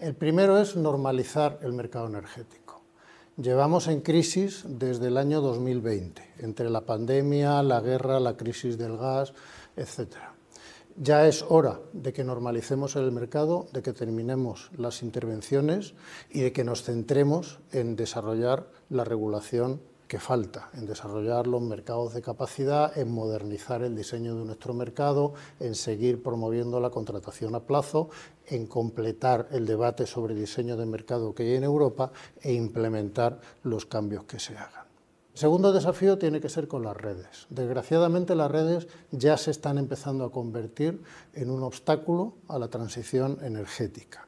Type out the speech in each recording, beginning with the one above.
El primero es normalizar el mercado energético. Llevamos en crisis desde el año 2020, entre la pandemia, la guerra, la crisis del gas, etc. Ya es hora de que normalicemos el mercado, de que terminemos las intervenciones y de que nos centremos en desarrollar la regulación que falta en desarrollar los mercados de capacidad, en modernizar el diseño de nuestro mercado, en seguir promoviendo la contratación a plazo, en completar el debate sobre diseño de mercado que hay en Europa e implementar los cambios que se hagan. El segundo desafío tiene que ser con las redes. Desgraciadamente las redes ya se están empezando a convertir en un obstáculo a la transición energética.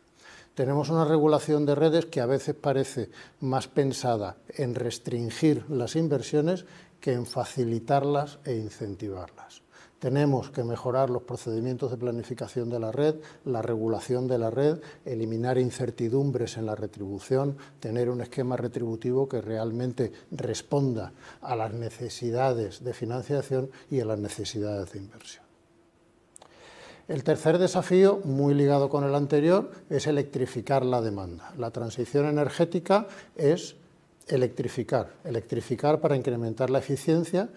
Tenemos una regulación de redes que a veces parece más pensada en restringir las inversiones que en facilitarlas e incentivarlas. Tenemos que mejorar los procedimientos de planificación de la red, la regulación de la red, eliminar incertidumbres en la retribución, tener un esquema retributivo que realmente responda a las necesidades de financiación y a las necesidades de inversión. El tercer desafío, muy ligado con el anterior, es electrificar la demanda. La transición energética es electrificar, electrificar para incrementar la eficiencia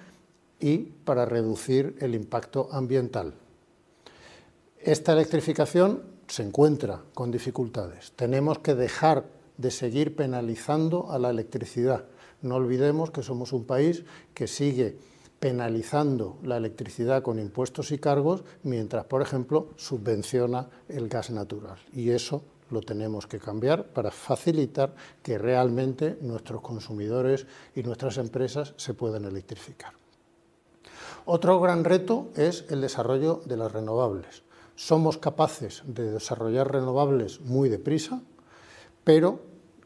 y para reducir el impacto ambiental. Esta electrificación se encuentra con dificultades. Tenemos que dejar de seguir penalizando a la electricidad. No olvidemos que somos un país que sigue penalizando la electricidad con impuestos y cargos, mientras, por ejemplo, subvenciona el gas natural. Y eso lo tenemos que cambiar para facilitar que realmente nuestros consumidores y nuestras empresas se puedan electrificar. Otro gran reto es el desarrollo de las renovables. Somos capaces de desarrollar renovables muy deprisa, pero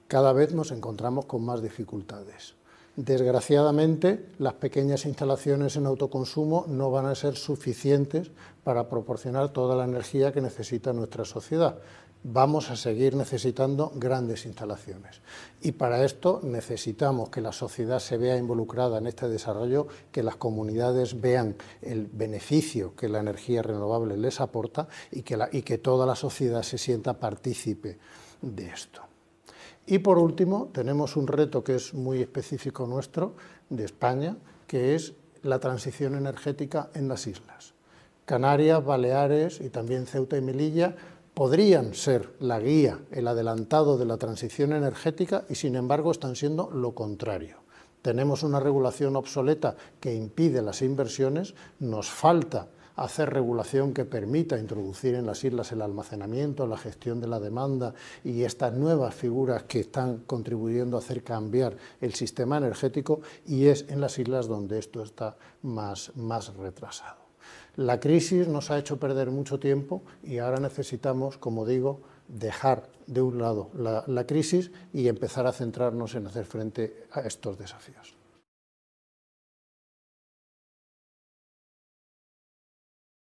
cada vez nos encontramos con más dificultades. Desgraciadamente, las pequeñas instalaciones en autoconsumo no van a ser suficientes para proporcionar toda la energía que necesita nuestra sociedad. Vamos a seguir necesitando grandes instalaciones. Y para esto necesitamos que la sociedad se vea involucrada en este desarrollo, que las comunidades vean el beneficio que la energía renovable les aporta y que, y que toda la sociedad se sienta partícipe de esto. Y por último, tenemos un reto que es muy específico nuestro, de España, que es la transición energética en las islas. Canarias, Baleares y también Ceuta y Melilla podrían ser la guía, el adelantado de la transición energética y sin embargo están siendo lo contrario. Tenemos una regulación obsoleta que impide las inversiones, nos falta hacer regulación que permita introducir en las islas el almacenamiento, la gestión de la demanda y estas nuevas figuras que están contribuyendo a hacer cambiar el sistema energético y es en las islas donde esto está más, retrasado. La crisis nos ha hecho perder mucho tiempo y ahora necesitamos, como digo, dejar de un lado la crisis y empezar a centrarnos en hacer frente a estos desafíos.